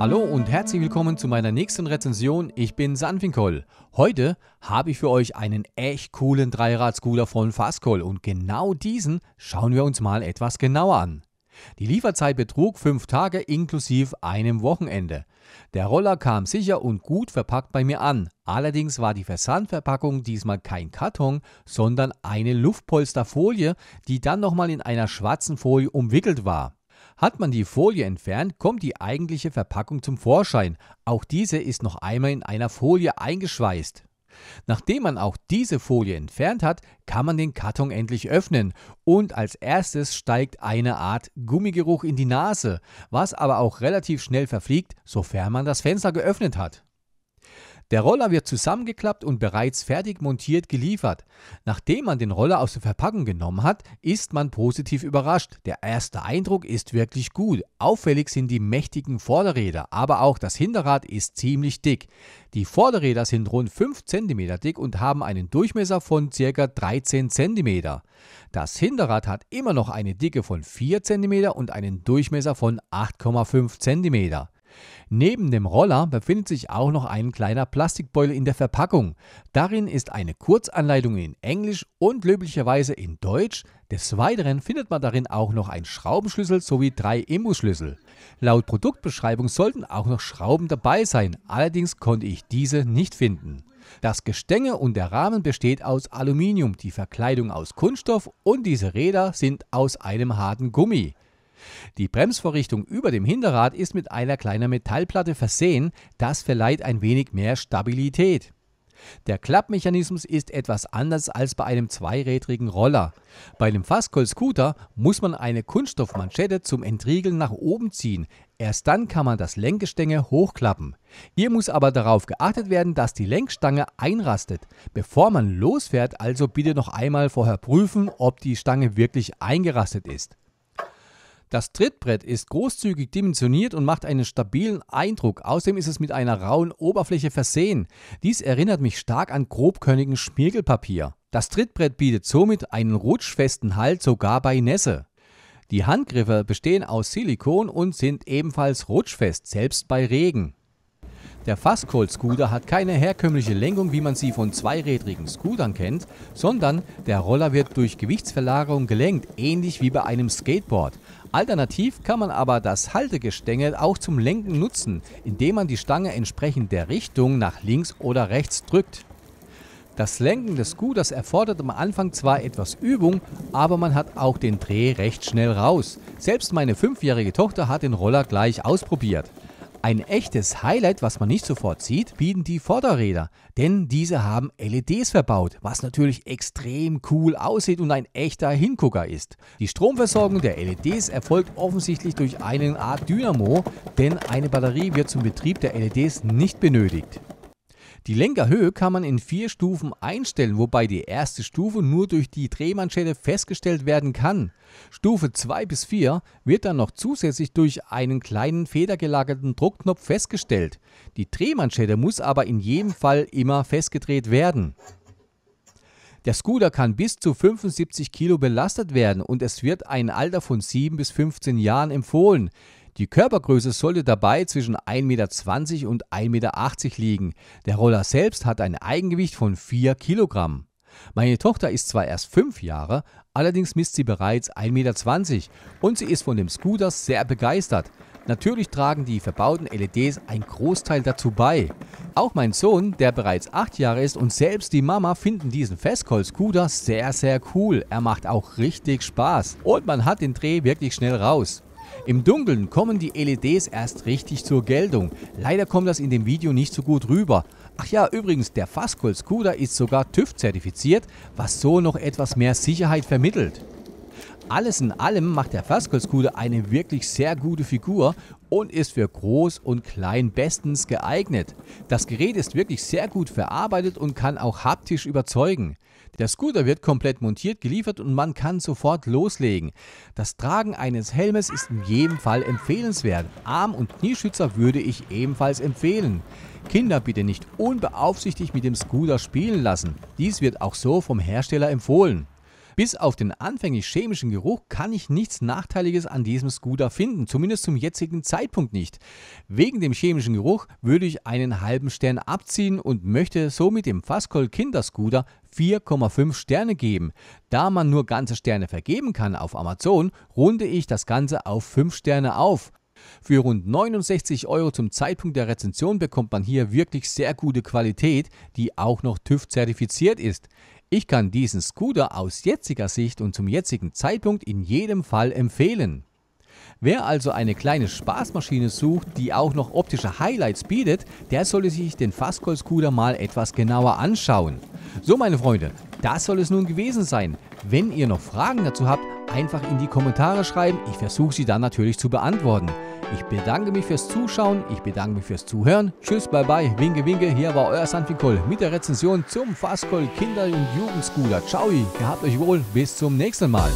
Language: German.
Hallo und herzlich willkommen zu meiner nächsten Rezension. Ich bin Sanfinkoll. Heute habe ich für euch einen echt coolen Dreiradscooter von Fastkoll und genau diesen schauen wir uns mal etwas genauer an. Die Lieferzeit betrug 5 Tage inklusive einem Wochenende. Der Roller kam sicher und gut verpackt bei mir an. Allerdings war die Versandverpackung diesmal kein Karton, sondern eine Luftpolsterfolie, die dann nochmal in einer schwarzen Folie umwickelt war. Hat man die Folie entfernt, kommt die eigentliche Verpackung zum Vorschein. Auch diese ist noch einmal in einer Folie eingeschweißt. Nachdem man auch diese Folie entfernt hat, kann man den Karton endlich öffnen und als erstes steigt eine Art Gummigeruch in die Nase, was aber auch relativ schnell verfliegt, sofern man das Fenster geöffnet hat. Der Roller wird zusammengeklappt und bereits fertig montiert geliefert. Nachdem man den Roller aus der Verpackung genommen hat, ist man positiv überrascht. Der erste Eindruck ist wirklich gut. Auffällig sind die mächtigen Vorderräder, aber auch das Hinterrad ist ziemlich dick. Die Vorderräder sind rund 5 cm dick und haben einen Durchmesser von ca. 13 cm. Das Hinterrad hat immer noch eine Dicke von 4 cm und einen Durchmesser von 8,5 cm. Neben dem Roller befindet sich auch noch ein kleiner Plastikbeutel in der Verpackung. Darin ist eine Kurzanleitung in Englisch und löblicherweise in Deutsch. Des Weiteren findet man darin auch noch einen Schraubenschlüssel sowie drei Imbusschlüssel. Laut Produktbeschreibung sollten auch noch Schrauben dabei sein, allerdings konnte ich diese nicht finden. Das Gestänge und der Rahmen besteht aus Aluminium, die Verkleidung aus Kunststoff und diese Räder sind aus einem harten Gummi. Die Bremsvorrichtung über dem Hinterrad ist mit einer kleinen Metallplatte versehen, das verleiht ein wenig mehr Stabilität. Der Klappmechanismus ist etwas anders als bei einem zweirädrigen Roller. Bei einem Fastcall-Scooter muss man eine Kunststoffmanschette zum Entriegeln nach oben ziehen. Erst dann kann man das Lenkgestänge hochklappen. Hier muss aber darauf geachtet werden, dass die Lenkstange einrastet. Bevor man losfährt, also bitte noch einmal vorher prüfen, ob die Stange wirklich eingerastet ist. Das Trittbrett ist großzügig dimensioniert und macht einen stabilen Eindruck. Außerdem ist es mit einer rauen Oberfläche versehen. Dies erinnert mich stark an grobkörnigen Schmirgelpapier. Das Trittbrett bietet somit einen rutschfesten Halt sogar bei Nässe. Die Handgriffe bestehen aus Silikon und sind ebenfalls rutschfest, selbst bei Regen. Der Fastcold-Scooter hat keine herkömmliche Lenkung, wie man sie von zweirädrigen Scootern kennt, sondern der Roller wird durch Gewichtsverlagerung gelenkt, ähnlich wie bei einem Skateboard. Alternativ kann man aber das Haltegestänge auch zum Lenken nutzen, indem man die Stange entsprechend der Richtung nach links oder rechts drückt. Das Lenken des Scooters erfordert am Anfang zwar etwas Übung, aber man hat auch den Dreh recht schnell raus. Selbst meine fünfjährige Tochter hat den Roller gleich ausprobiert. Ein echtes Highlight, was man nicht sofort sieht, bieten die Vorderräder, denn diese haben LEDs verbaut, was natürlich extrem cool aussieht und ein echter Hingucker ist. Die Stromversorgung der LEDs erfolgt offensichtlich durch eine Art Dynamo, denn eine Batterie wird zum Betrieb der LEDs nicht benötigt. Die Lenkerhöhe kann man in vier Stufen einstellen, wobei die erste Stufe nur durch die Drehmanschette festgestellt werden kann. Stufe 2 bis 4 wird dann noch zusätzlich durch einen kleinen federgelagerten Druckknopf festgestellt. Die Drehmanschette muss aber in jedem Fall immer festgedreht werden. Der Scooter kann bis zu 75 Kilo belastet werden und es wird ein Alter von 7 bis 15 Jahren empfohlen. Die Körpergröße sollte dabei zwischen 1,20 m und 1,80 m liegen. Der Roller selbst hat ein Eigengewicht von 4 kg. Meine Tochter ist zwar erst 5 Jahre, allerdings misst sie bereits 1,20 m und sie ist von dem Scooter sehr begeistert. Natürlich tragen die verbauten LEDs einen Großteil dazu bei. Auch mein Sohn, der bereits 8 Jahre ist und selbst die Mama finden diesen Festkolb-Scooter sehr, sehr cool. Er macht auch richtig Spaß und man hat den Dreh wirklich schnell raus. Im Dunkeln kommen die LEDs erst richtig zur Geltung. Leider kommt das in dem Video nicht so gut rüber. Ach ja, übrigens, der Fascol Scooter ist sogar TÜV-zertifiziert, was so noch etwas mehr Sicherheit vermittelt. Alles in allem macht der Fascol Scooter eine wirklich sehr gute Figur und ist für groß und klein bestens geeignet. Das Gerät ist wirklich sehr gut verarbeitet und kann auch haptisch überzeugen. Der Scooter wird komplett montiert geliefert und man kann sofort loslegen. Das Tragen eines Helmes ist in jedem Fall empfehlenswert. Arm- und Knieschützer würde ich ebenfalls empfehlen. Kinder bitte nicht unbeaufsichtigt mit dem Scooter spielen lassen. Dies wird auch so vom Hersteller empfohlen. Bis auf den anfänglich chemischen Geruch kann ich nichts Nachteiliges an diesem Scooter finden, zumindest zum jetzigen Zeitpunkt nicht. Wegen dem chemischen Geruch würde ich einen halben Stern abziehen und möchte somit dem Fascol Kinderscooter 4,5 Sterne geben. Da man nur ganze Sterne vergeben kann auf Amazon, runde ich das Ganze auf 5 Sterne auf. Für rund 69 Euro zum Zeitpunkt der Rezension bekommt man hier wirklich sehr gute Qualität, die auch noch TÜV zertifiziert ist. Ich kann diesen Scooter aus jetziger Sicht und zum jetzigen Zeitpunkt in jedem Fall empfehlen. Wer also eine kleine Spaßmaschine sucht, die auch noch optische Highlights bietet, der sollte sich den Fastcall Scooter mal etwas genauer anschauen. So meine Freunde, das soll es nun gewesen sein. Wenn ihr noch Fragen dazu habt, einfach in die Kommentare schreiben. Ich versuche sie dann natürlich zu beantworten. Ich bedanke mich fürs Zuschauen, ich bedanke mich fürs Zuhören. Tschüss, bye bye, winke winke, hier war euer Sanfikol mit der Rezension zum Faskol Kinder- und Jugendscooter. Ciao, gehabt euch wohl, bis zum nächsten Mal.